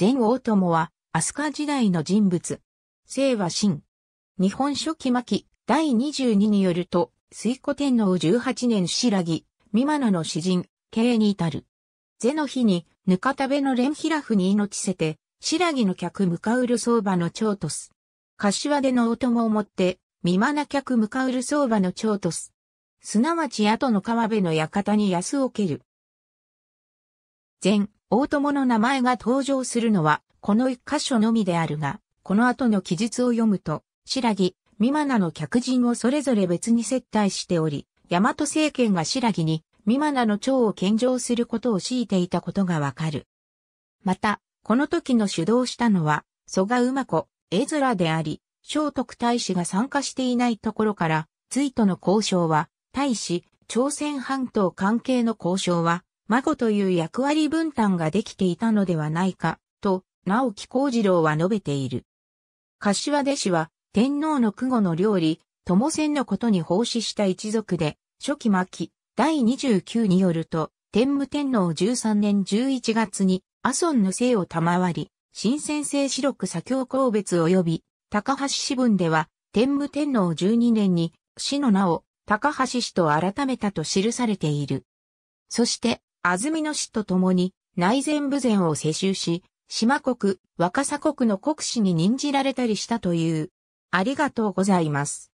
前大友は、飛鳥時代の人物。清和神。日本書紀巻、第22によると、水古天皇18年白木、美馬名の詩人、経に至る。是の日に、ぬかたべの連平府に命せて、白木の客向かうる相場の長とす。柏での大友をもって、美馬名客向かうる相場の長とす。すなわち後の川辺の館に安を蹴る。前、大友の名前が登場するのは、この一箇所のみであるが、この後の記述を読むと、白木、美真ナの客人をそれぞれ別に接待しており、大和政権が白木に、美真ナの長を献上することを強いていたことがわかる。また、この時の主導したのは、蘇我馬子、絵面であり、聖徳太子が参加していないところから、隋との交渉は、大使、朝鮮半島関係の交渉は、孫という役割分担ができていたのではないか、と、直木幸次郎は述べている。柏弟子は、天皇の久後の料理、友仙のことに奉仕した一族で、初期末期、第29によると、天武天皇13年11月に、阿孫の姓を賜り、新先生四六左京公別及び、高橋支文では、天武天皇12年に、死の名を、高橋氏と改めたと記されている。そして、安曇野市とともに内前部前を世襲し、島国、若狭国の国士に任じられたりしたという。ありがとうございます。